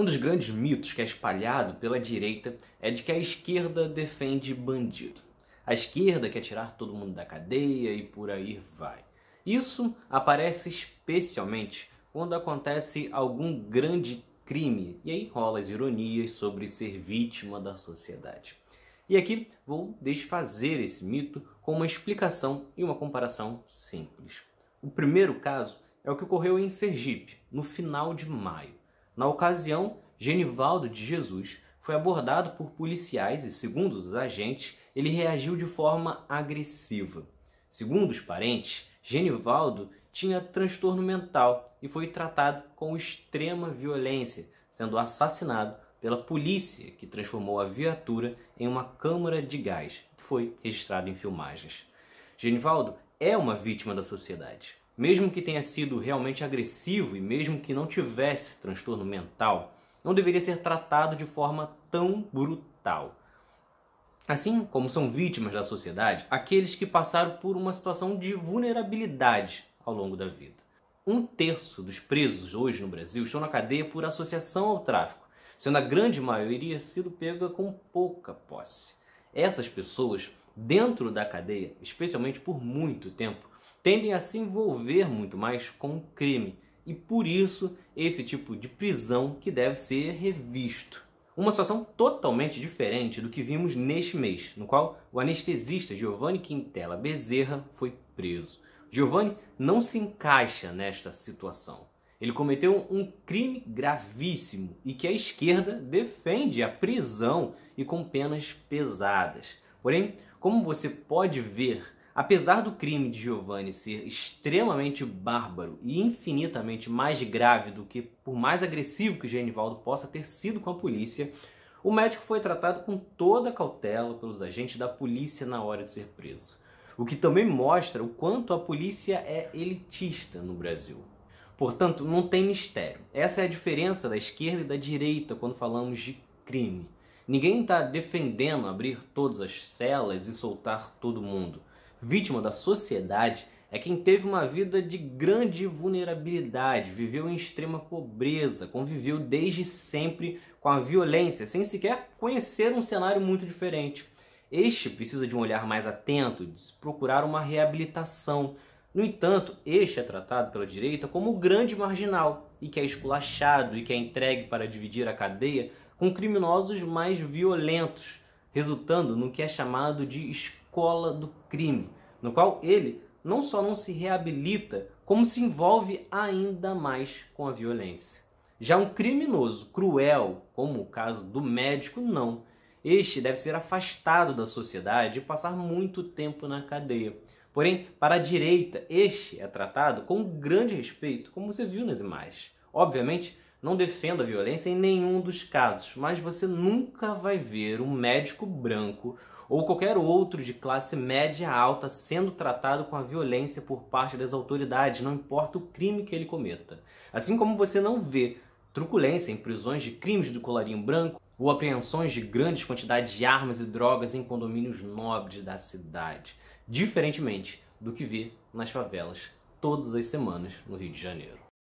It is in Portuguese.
Um dos grandes mitos que é espalhado pela direita é de que a esquerda defende bandido. A esquerda quer tirar todo mundo da cadeia e por aí vai. Isso aparece especialmente quando acontece algum grande crime e aí rola as ironias sobre ser vítima da sociedade. E aqui vou desfazer esse mito com uma explicação e uma comparação simples. O primeiro caso é o que ocorreu em Sergipe, no final de maio. Na ocasião, Genivaldo de Jesus foi abordado por policiais e, segundo os agentes, ele reagiu de forma agressiva. Segundo os parentes, Genivaldo tinha transtorno mental e foi tratado com extrema violência, sendo assassinado pela polícia, que transformou a viatura em uma câmara de gás, que foi registrado em filmagens. Genivaldo é uma vítima da sociedade mesmo que tenha sido realmente agressivo e mesmo que não tivesse transtorno mental, não deveria ser tratado de forma tão brutal. Assim como são vítimas da sociedade aqueles que passaram por uma situação de vulnerabilidade ao longo da vida. Um terço dos presos hoje no Brasil estão na cadeia por associação ao tráfico, sendo a grande maioria sido pega com pouca posse. Essas pessoas dentro da cadeia, especialmente por muito tempo, tendem a se envolver muito mais com o crime e por isso esse tipo de prisão que deve ser revisto. Uma situação totalmente diferente do que vimos neste mês, no qual o anestesista Giovanni Quintela Bezerra foi preso. Giovanni não se encaixa nesta situação. Ele cometeu um crime gravíssimo e que a esquerda defende a prisão e com penas pesadas. Porém, como você pode ver, apesar do crime de Giovanni ser extremamente bárbaro e infinitamente mais grave do que por mais agressivo que Genivaldo possa ter sido com a polícia, o médico foi tratado com toda cautela pelos agentes da polícia na hora de ser preso. O que também mostra o quanto a polícia é elitista no Brasil. Portanto, não tem mistério. Essa é a diferença da esquerda e da direita quando falamos de crime. Ninguém está defendendo abrir todas as celas e soltar todo mundo. Vítima da sociedade é quem teve uma vida de grande vulnerabilidade, viveu em extrema pobreza, conviveu desde sempre com a violência, sem sequer conhecer um cenário muito diferente. Este precisa de um olhar mais atento, de procurar uma reabilitação. No entanto, este é tratado pela direita como o grande marginal e que é esculachado e que é entregue para dividir a cadeia com criminosos mais violentos, resultando no que é chamado de escola do crime, no qual ele não só não se reabilita, como se envolve ainda mais com a violência. Já um criminoso cruel, como o caso do médico, não. Este deve ser afastado da sociedade e passar muito tempo na cadeia. Porém, para a direita, este é tratado com grande respeito, como você viu nas imagens. Obviamente, não defendo a violência em nenhum dos casos, mas você nunca vai ver um médico branco ou qualquer outro de classe média alta sendo tratado com a violência por parte das autoridades, não importa o crime que ele cometa. Assim como você não vê truculência em prisões de crimes do colarinho branco ou apreensões de grandes quantidades de armas e drogas em condomínios nobres da cidade, diferentemente do que vê nas favelas todas as semanas no Rio de Janeiro.